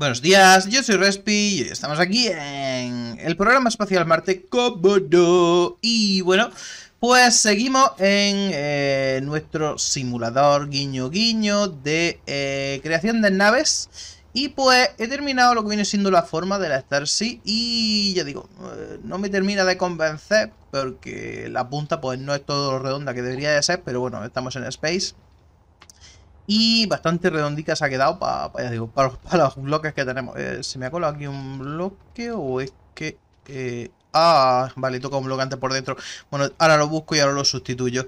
Buenos días, yo soy Respi y estamos aquí en el programa espacial Marte Comodo. Y bueno, pues seguimos en eh, nuestro simulador guiño guiño de eh, creación de naves. Y pues he terminado lo que viene siendo la forma de la Starship y ya digo, eh, no me termina de convencer porque la punta pues no es todo redonda que debería de ser, pero bueno, estamos en Space. Y bastante redondita se ha quedado para digo, para los, bloques que tenemos. Eh, ¿Se me ha colado aquí un bloque o es que eh, Ah, vale, toca un bloqueante por dentro. Bueno, ahora lo busco y ahora lo sustituyo.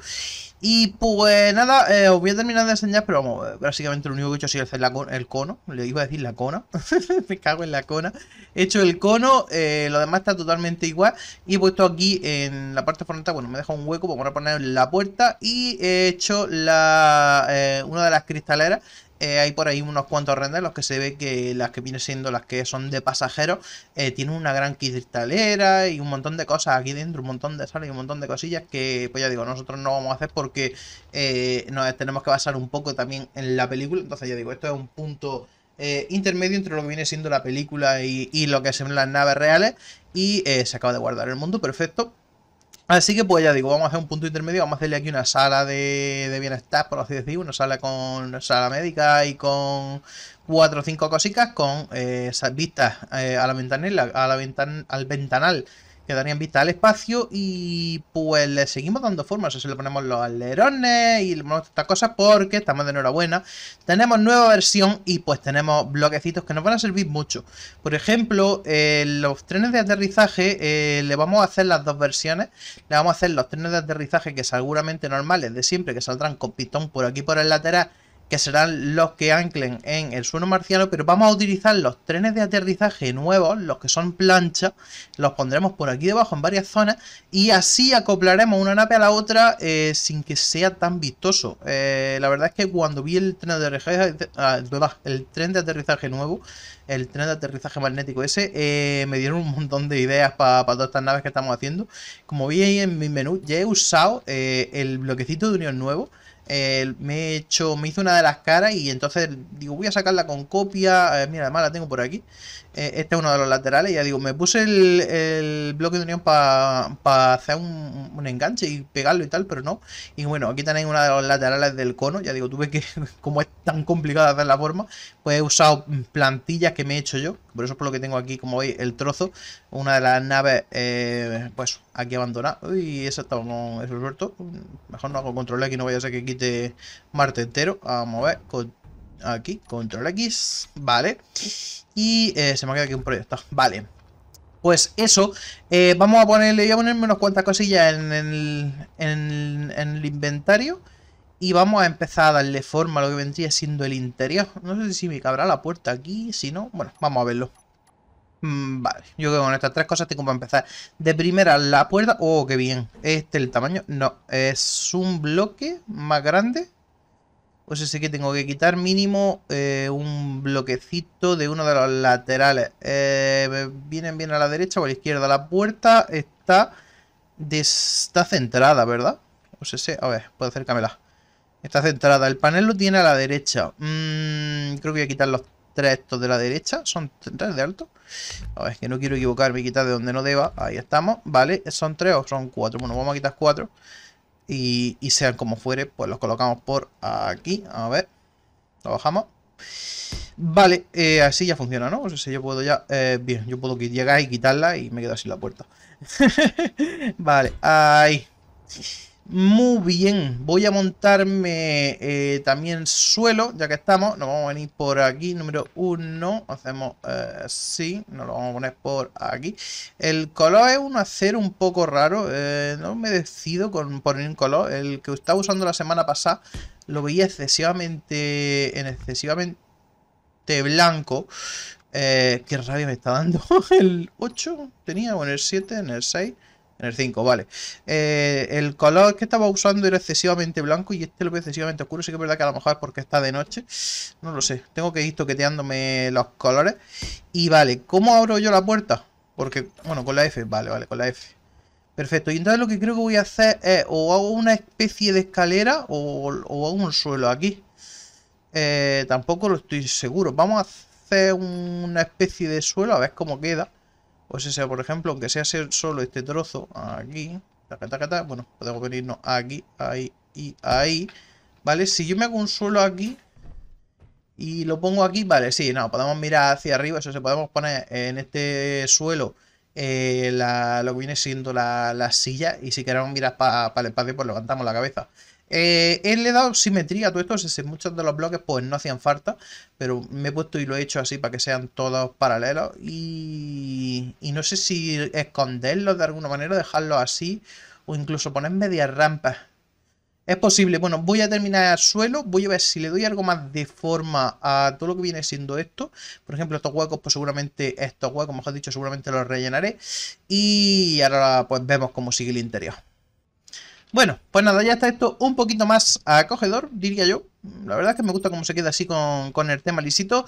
Y pues nada, eh, os voy a terminar de enseñar, pero vamos, eh, básicamente lo único que he hecho ha sido hacer el cono. Le iba a decir la cona. Me cago en la cona. He hecho el cono, eh, lo demás está totalmente igual. Y he puesto aquí en la parte frontal, bueno, me deja un hueco para poner la puerta. Y he hecho la, una de las cristaleras eh, hay por ahí unos cuantos renders los que se ve que las que vienen siendo las que son de pasajeros eh, tienen una gran cristalera y un montón de cosas aquí dentro, un montón de sal y un montón de cosillas que, pues ya digo, nosotros no vamos a hacer porque eh, nos tenemos que basar un poco también en la película. Entonces, ya digo, esto es un punto. intermedio entre lo que viene siendo la película y, lo que son las naves reales. Y se acaba de guardar el mundo perfecto. Así que pues ya digo, vamos a hacer un punto intermedio, vamos a hacerle aquí una sala de, bienestar, por así decirlo, una sala con sala médica y con cuatro o cinco cositas con eh, vistas eh, a la ventanilla, a la al ventanal que darían vista al espacio y pues le seguimos dando forma, o se le ponemos los alerones y le ponemos estas cosas porque estamos de enhorabuena, tenemos nueva versión y pues tenemos bloquecitos que nos van a servir mucho. Por ejemplo, eh, los trenes de aterrizaje eh, le vamos a hacer las dos versiones, le vamos a hacer los trenes de aterrizaje que seguramente normales de siempre, que saldrán con pitón por aquí por el lateral que serán los que anclen en el suelo marciano, pero vamos a utilizar los trenes de aterrizaje nuevos, los que son plancha, los pondremos por aquí debajo en varias zonas y así acoplaremos una nave a la otra eh, sin que sea tan vistoso. Eh, la verdad es que cuando vi el tren de aterrizaje, eh, ah, el tren de aterrizaje nuevo, el tren de aterrizaje magnético ese, me dieron un montón de ideas para todas estas naves que estamos haciendo. Como vi en mi menú, ya he usado el bloquecito de unión nuevo eh, me he hecho, me hizo una de las caras y entonces digo, voy a sacarla con copia, eh, mira, además la tengo por aquí, eh, este es uno de los laterales, ya digo, me puse el, bloque de unión para hacer un, enganche y pegarlo y tal, pero no, y bueno, aquí tenéis una de los laterales del cono, ya digo, tuve que, como es tan complicado hacer la forma, pues he usado plantillas que me he hecho yo, por eso es por lo que tengo aquí, como veis, el trozo. Una de las naves, eh, pues, aquí abandonada. Uy, eso está con eso Mejor no hago control X, no vaya a ser que quite Marte entero. Vamos a ver, aquí, control X, vale. Y eh, se me ha quedado aquí un proyecto, vale. Pues eso, eh, vamos a ponerle, voy a ponerme unas cuantas cosillas en el, en el inventario. Y vamos a empezar a darle forma a lo que vendría siendo el interior. No sé si me cabrá la puerta aquí, si no... Bueno, vamos a verlo. Mm, vale, yo creo que con estas tres cosas tengo para empezar. De primera, la puerta... ¡Oh, qué bien! Este el tamaño... No, es un bloque más grande. Pues sé que tengo que quitar mínimo eh, un bloquecito de uno de los laterales. Eh, vienen bien a la derecha o a la izquierda. La puerta está... centrada, ¿verdad? O ese... A ver, puedo acercármela. Está centrada. El panel lo tiene a la derecha. Mm, creo que voy a quitar los tres estos de la derecha. Son tres de alto. A ver, es que no quiero equivocarme y quitar de donde no deba. Ahí estamos. Vale, son tres o son cuatro. Bueno, vamos a quitar cuatro. Y, sean como fuere, pues los colocamos por aquí. A ver. Lo bajamos. Vale, eh, así ya funciona, ¿no? O sea, yo puedo ya... Eh, bien, yo puedo llegar y quitarla y me quedo así la puerta. vale, ahí. Muy bien, voy a montarme eh, también suelo, ya que estamos. Nos vamos a venir por aquí, número 1. Hacemos así, eh, nos lo vamos a poner por aquí. El color es un acero un poco raro. Eh, no me decido con poner un color. El que estaba usando la semana pasada lo veía excesivamente, en excesivamente blanco. Que rabia me está dando. El 8 tenía, o en el 7, en el 6. En el 5, vale. Eh, el color que estaba usando era excesivamente blanco y este lo veo excesivamente oscuro. Sí que es verdad que a lo mejor es porque está de noche. No lo sé. Tengo que ir toqueteándome los colores. Y vale, ¿cómo abro yo la puerta? Porque, bueno, con la F. Vale, vale, con la F. Perfecto. Y entonces lo que creo que voy a hacer es o hago una especie de escalera o, hago un suelo aquí. Eh, tampoco lo estoy seguro. Vamos a hacer una especie de suelo a ver cómo queda. O pues sea, por ejemplo, aunque sea ser solo este trozo aquí, bueno, podemos venirnos aquí, ahí y ahí, ¿vale? Si yo me hago un suelo aquí y lo pongo aquí, vale, sí, no, podemos mirar hacia arriba, eso se podemos poner en este suelo eh, lo que viene siendo la, silla y si queremos mirar para el espacio, pues levantamos la cabeza. Eh, le dado simetría a todo esto, muchos de los bloques pues no hacían falta, pero me he puesto y lo he hecho así para que sean todos paralelos y, no sé si esconderlos de alguna manera, dejarlos así o incluso poner medias rampas. Es posible, bueno, voy a terminar el suelo, voy a ver si le doy algo más de forma a todo lo que viene siendo esto. Por ejemplo, estos huecos, pues seguramente, estos huecos, mejor dicho, seguramente los rellenaré. Y ahora pues vemos cómo sigue el interior. Bueno, pues nada, ya está esto un poquito más acogedor, diría yo. La verdad es que me gusta cómo se queda así con, el tema lisito.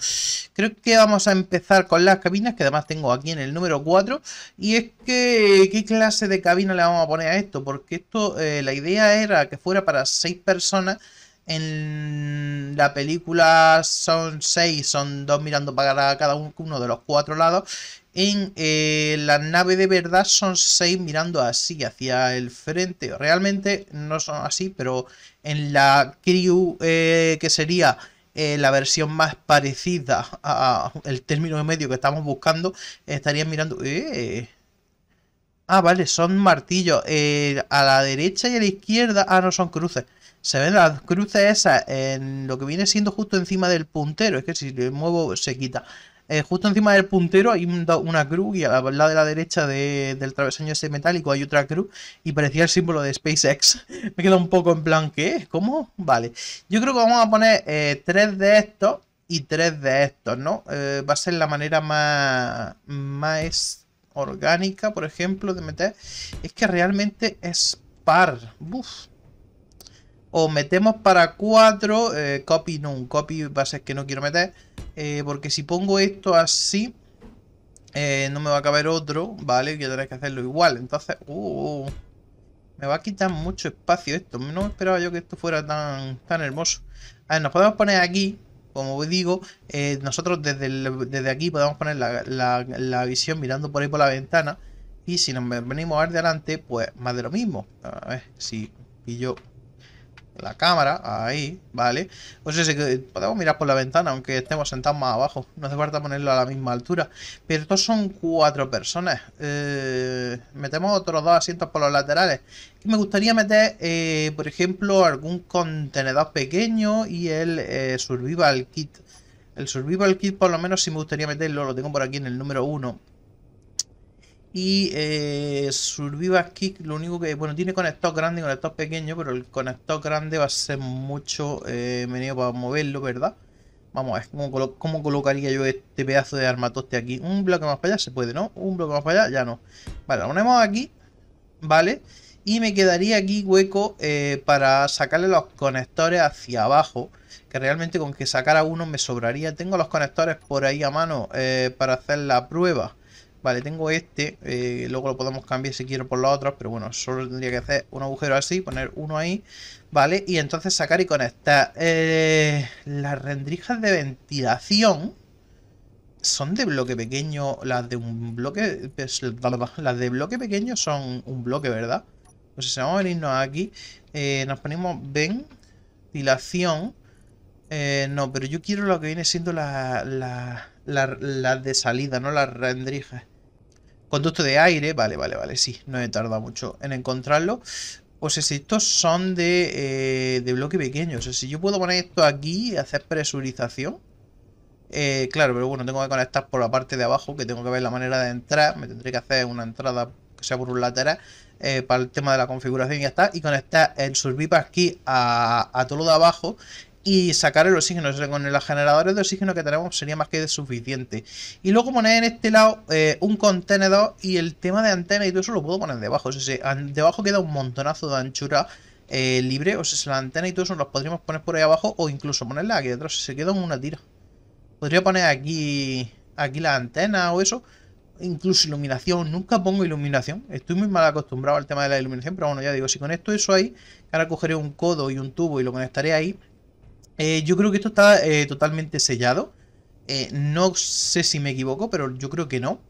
Creo que vamos a empezar con las cabinas, que además tengo aquí en el número 4. Y es que, ¿qué clase de cabina le vamos a poner a esto? Porque esto, eh, la idea era que fuera para 6 personas. En la película son 6, son 2 mirando para cada uno de los cuatro lados. En eh, la nave de verdad son seis mirando así, hacia el frente. Realmente no son así, pero en la Crew, eh, que sería eh, la versión más parecida al término de medio que estamos buscando, estarían mirando... Ah, vale, son martillos. a la derecha y a la izquierda... Ah, no, son cruces. Se ven las cruces esas en lo que viene siendo justo encima del puntero. Es que si le muevo se quita. Eh, justo encima del puntero hay una cruz y al lado de la derecha del travesaño ese metálico hay otra cruz y parecía el símbolo de SpaceX. Me queda un poco en plan, ¿qué? ¿Cómo? Vale. Yo creo que vamos a poner eh, tres de estos y tres de estos, ¿no? Eh, va a ser la manera más, más orgánica, por ejemplo, de meter. Es que realmente es par. Uf o metemos para cuatro. Eh, copy, copy Un copy va a ser que no quiero meter, eh, porque si pongo esto así, eh, no me va a caber otro, ¿vale? Yo tendré que hacerlo igual, entonces, uh, me va a quitar mucho espacio esto, no esperaba yo que esto fuera tan, tan hermoso. A ver, nos podemos poner aquí, como os digo, nosotros desde, desde aquí podemos poner la, visión mirando por ahí por la ventana, y si nos venimos a ver adelante pues más de lo mismo. A ver si pillo la cámara, ahí, ¿vale? Pues o sea, que podemos mirar por la ventana, aunque estemos sentados más abajo. No hace falta ponerlo a la misma altura. Pero estos son cuatro personas. Eh, metemos otros dos asientos por los laterales. me gustaría meter, eh, por ejemplo, algún contenedor pequeño y el eh, Survival Kit. El Survival Kit, por lo menos, si me gustaría meterlo. Lo tengo por aquí en el número uno y eh, Survival Kick, lo único que. Bueno, tiene conector grande y conector pequeño, pero el conector grande va a ser mucho eh, para moverlo, ¿verdad? Vamos a ver ¿cómo, colocaría yo este pedazo de armatoste aquí. Un bloque más para allá se puede, ¿no? Un bloque más para allá, ya no. Vale, lo ponemos aquí, ¿vale? Y me quedaría aquí hueco eh, para sacarle los conectores hacia abajo. Que realmente con que sacara uno me sobraría. Tengo los conectores por ahí a mano eh, para hacer la prueba. Vale, tengo este, eh, luego lo podemos cambiar si quiero por los otros, pero bueno, solo tendría que hacer un agujero así, poner uno ahí, ¿vale? Y entonces sacar y conectar. Eh, las rendrijas de ventilación son de bloque pequeño, las de un bloque, pues, las de bloque pequeño son un bloque, ¿verdad? Pues si vamos a venirnos aquí, eh, nos ponemos ventilación, no, pero yo quiero lo que viene siendo las de salida, no las rendrijas. Conducto de aire, vale, vale, vale, sí, no he tardado mucho en encontrarlo. Pues si estos son eh, de, bloque pequeño. O sea, si yo puedo poner esto aquí y hacer presurización. Eh, claro, pero bueno, tengo que conectar por la parte de abajo, que tengo que ver la manera de entrar. Me tendré que hacer una entrada que sea por un lateral eh, para el tema de la configuración y ya está. Y conectar el survipa aquí a, a todo lo de abajo y sacar el oxígeno. con los generadores de oxígeno que tenemos sería más que suficiente. Y luego poner en este lado eh, un contenedor y el tema de antena y todo eso lo puedo poner debajo. O sea, debajo queda un montonazo de anchura eh, libre. O sea, la antena y todo eso los podríamos poner por ahí abajo o incluso ponerla aquí detrás. Se queda en una tira. Podría poner aquí, aquí la antena o eso. Incluso iluminación, nunca pongo iluminación. Estoy muy mal acostumbrado al tema de la iluminación, pero bueno, ya digo, si esto eso ahí, ahora cogeré un codo y un tubo y lo conectaré ahí eh, yo creo que esto está eh, totalmente sellado. Eh, no sé si me equivoco, pero yo creo que no.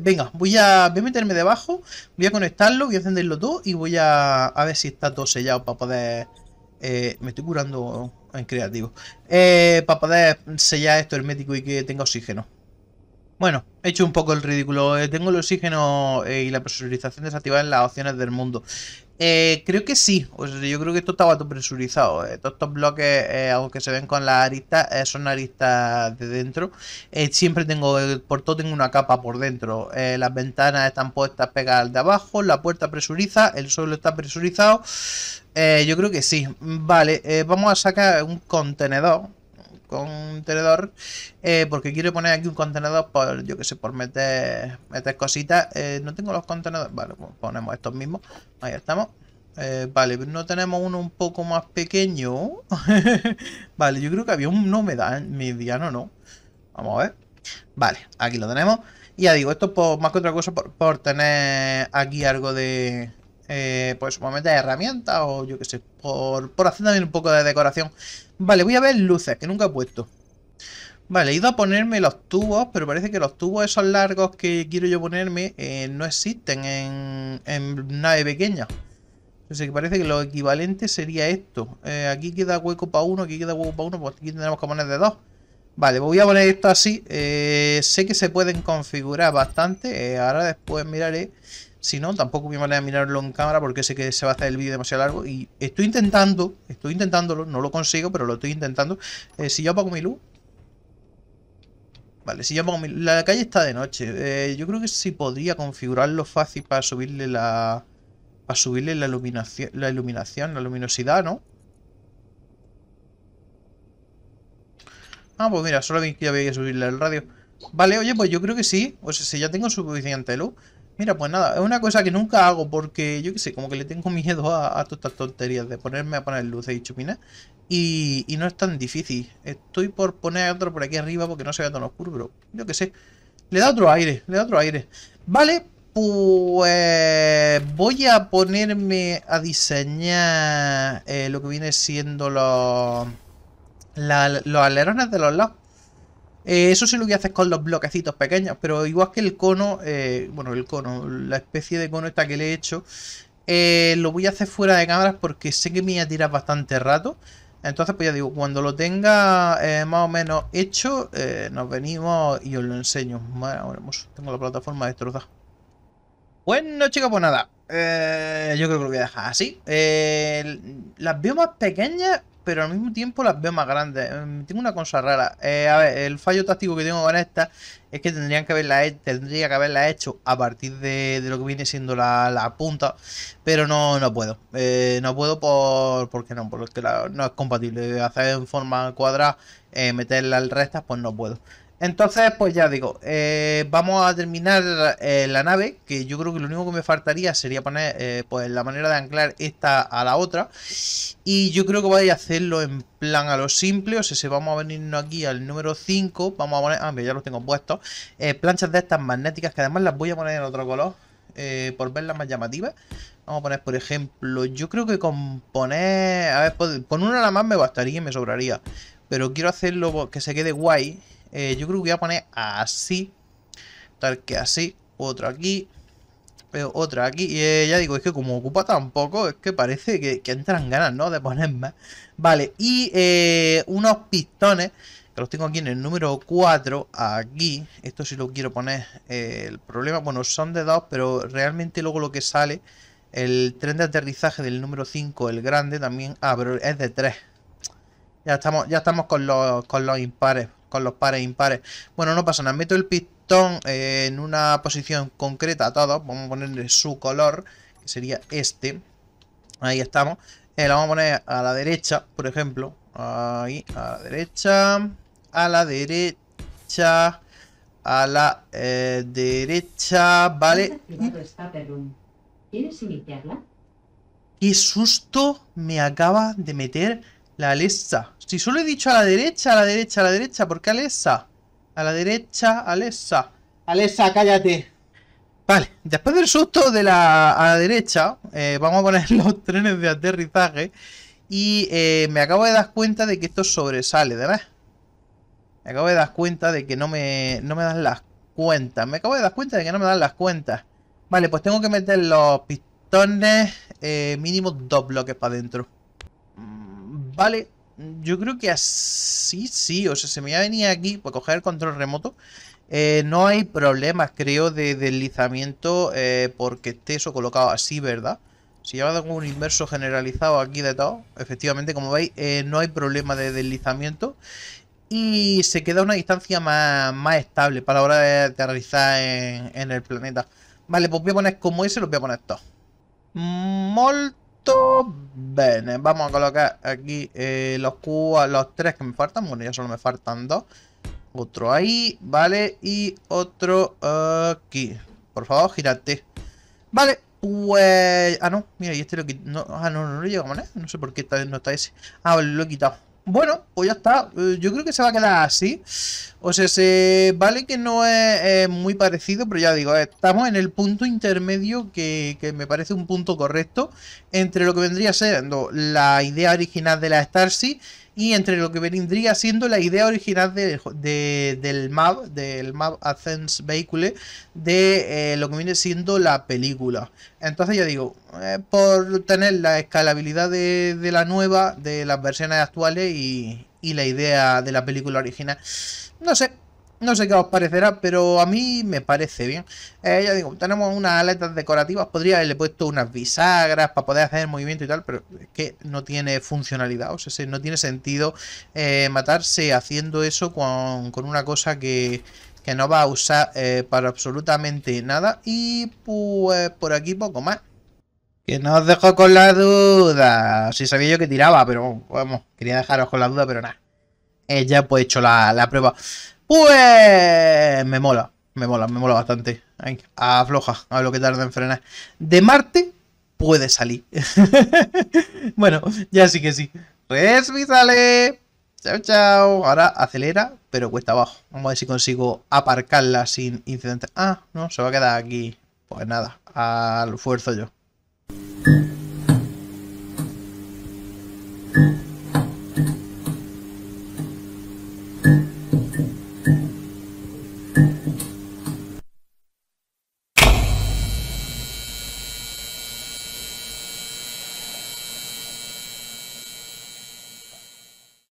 venga, voy a, voy a meterme debajo, voy a conectarlo, voy a encenderlo todo y voy a, a ver si está todo sellado para poder... me estoy curando en creativo. para poder sellar esto hermético y que tenga oxígeno. Bueno, he hecho un poco el ridículo. Eh, tengo el oxígeno eh, y la presurización desactivada en las opciones del mundo. Eh, creo que sí, pues yo creo que esto está todo presurizado. estos bloques, aunque se ven con las aristas, son aristas de dentro. siempre tengo, por todo tengo una capa por dentro. las ventanas están puestas pegadas de abajo, la puerta presuriza, el suelo está presurizado. yo creo que sí. Vale, vamos a sacar un contenedor contenedor, eh, porque quiero poner aquí un contenedor por, yo que sé, por meter, meter cositas. Eh, no tengo los contenedores, vale, pues ponemos estos mismos, ahí estamos. Eh, vale, no tenemos uno un poco más pequeño. vale, yo creo que había un, uno mediano, ¿no? Vamos a ver. Vale, aquí lo tenemos. Y ya digo, esto por, más que otra cosa por tener aquí algo de, eh, pues momento de herramienta o yo que sé, por, por hacer también un poco de decoración. Vale, voy a ver luces, que nunca he puesto. Vale, he ido a ponerme los tubos, pero parece que los tubos esos largos que quiero yo ponerme eh, no existen en, en nave pequeña. Así que parece que lo equivalente sería esto. Eh, aquí queda hueco para uno, aquí queda hueco para uno, pues aquí tendremos que poner de dos. Vale, pues voy a poner esto así. sé que se pueden configurar bastante. ahora después miraré si no, tampoco me vale mirarlo en cámara porque sé que se va a hacer el vídeo demasiado largo. Y estoy intentando, estoy intentándolo, no lo consigo, pero lo estoy intentando. Eh, si yo apago mi luz... Vale, si yo apago mi luz... La calle está de noche. Eh, yo creo que sí podría configurarlo fácil para subirle la... Para subirle la iluminación, la iluminación, la luminosidad, ¿no? Ah, pues mira, solo había que subirle el radio. Vale, oye, pues yo creo que sí. O sea, si ya tengo suficiente luz. Mira, pues nada, es una cosa que nunca hago porque yo qué sé, como que le tengo miedo a, todas estas tonterías de ponerme a poner luces y chupinas. Y, no es tan difícil. Estoy por poner otro por aquí arriba porque no se ve tan oscuro, pero yo qué sé. Le da otro aire, le da otro aire. Vale, pues voy a ponerme a diseñar eh, lo que viene siendo los, los alerones de los lados. Eh, eso sí lo que hacer con los bloquecitos pequeños, pero igual que el cono, eh, bueno, el cono, la especie de cono esta que le he hecho, eh, lo voy a hacer fuera de cámaras porque sé que me voy a tirar bastante rato. Entonces, pues ya digo, cuando lo tenga más o menos hecho, nos venimos y os lo enseño. Bueno, tengo la plataforma destrozada. Bueno, chicos, pues nada. yo creo que lo voy a dejar así. las biomas pequeñas pero al mismo tiempo las veo más grandes. Em, tengo una cosa rara. Eh, a ver, el fallo táctico que tengo con esta es que tendrían que tendría que haberla hecho a partir de, lo que viene siendo la, punta, pero no, no puedo. Eh, no puedo por porque no, porque no es compatible. Hacer en forma cuadrada, eh, meterla al resto pues no puedo. Entonces, pues ya digo, eh, vamos a terminar eh, la nave, que yo creo que lo único que me faltaría sería poner eh, pues la manera de anclar esta a la otra. Y yo creo que voy a hacerlo en plan a lo simple, o sea, si vamos a venirnos aquí al número 5, vamos a poner, ah, ya los tengo puestos, planchas de estas magnéticas, que además las voy a poner en otro color, por verlas más llamativas. Vamos a poner, por ejemplo, yo creo que con poner, a ver, pues, con una nada más me bastaría y me sobraría. Pero quiero hacerlo pues, que se quede guay eh, yo creo que voy a poner así. Tal que así. Otro aquí. pero eh, otra aquí. Y eh, ya digo, es que como ocupa tampoco, es que parece que, entran ganas, ¿no? De poner más. Vale, y unos pistones. Que los tengo aquí en el número 4. Aquí. Esto sí lo quiero poner. el problema, bueno, son de dos, pero realmente luego lo que sale. El tren de aterrizaje del número 5, el grande, también... Ah, pero es de 3. Ya estamos, ya estamos con los, con los impares con los pares impares. Bueno, no pasa nada, meto el pistón eh, en una posición concreta a todos, vamos a ponerle su color, que sería este, ahí estamos, eh, lo vamos a poner a la derecha, por ejemplo, ahí, a la derecha, a la derecha, a la eh, derecha, ¿vale? ¿Quieres iniciarla? ¡Qué susto me acaba de meter la lista. Si solo he dicho a la derecha, a la derecha, a la derecha, ¿por qué Alessa? A la derecha, Alessa. Alessa, cállate. Vale, después del susto de la, a la derecha, eh, vamos a poner los trenes de aterrizaje. Y eh, me acabo de dar cuenta de que esto sobresale, ¿verdad? Me acabo de dar cuenta de que no me, no me dan las cuentas. Me acabo de dar cuenta de que no me dan las cuentas. Vale, pues tengo que meter los pistones eh, mínimo dos bloques para adentro. Mm, vale, yo creo que así sí, o sea, se me ha venido aquí para coger el control remoto. Eh, no hay problemas, creo, de deslizamiento eh, porque esté eso colocado así, ¿verdad? Si yo hago un inverso generalizado aquí de todo, efectivamente, como veis, eh, no hay problema de deslizamiento y se queda una distancia más, estable para la hora de aterrizar en, el planeta. Vale, pues voy a poner como ese, lo voy a poner todo. Molt bene. Vamos a colocar aquí eh, los cubos, los tres que me faltan. Bueno, ya solo me faltan dos. Otro ahí, ¿vale? Y otro eh, aquí. Por favor, gírate. Vale, pues... Ah, no, mira, y este lo quito. No, ah, no, no lo llega a No sé por qué no está ese. Ah, lo he quitado. Bueno, pues ya está. Eh, yo creo que se va a quedar así. O sea, se vale que no es, muy parecido, pero ya digo, eh, estamos en el punto intermedio que, que, me parece un punto correcto entre lo que vendría siendo la idea original de la Starship y entre lo que vendría siendo la idea original de, del map, del MAV ascens Vehicle, de eh, lo que viene siendo la película. Entonces ya digo, eh, por tener la escalabilidad de, la nueva, de las versiones actuales y, y la idea de la película original. No sé, no sé qué os parecerá, pero a mí me parece bien. Eh, ya digo, tenemos unas aletas decorativas, podría haberle puesto unas bisagras para poder hacer el movimiento y tal, pero es que no tiene funcionalidad, o sea, no tiene sentido eh, matarse haciendo eso con, una cosa que, no va a usar eh, para absolutamente nada. Y pues por aquí poco más. Que no os dejo con la duda. Si sabía yo que tiraba, pero vamos, quería dejaros con la duda, pero nada. ya pues he hecho la, la prueba. Pues me mola, me mola, me mola bastante. afloja a lo que tarda en frenar. De Marte puede salir. bueno, ya sí que sí. Resby pues, sale. Chao, chao. Ahora acelera, pero cuesta abajo. Vamos a ver si consigo aparcarla sin incidentes. Ah, no, se va a quedar aquí. Pues nada, al esfuerzo yo.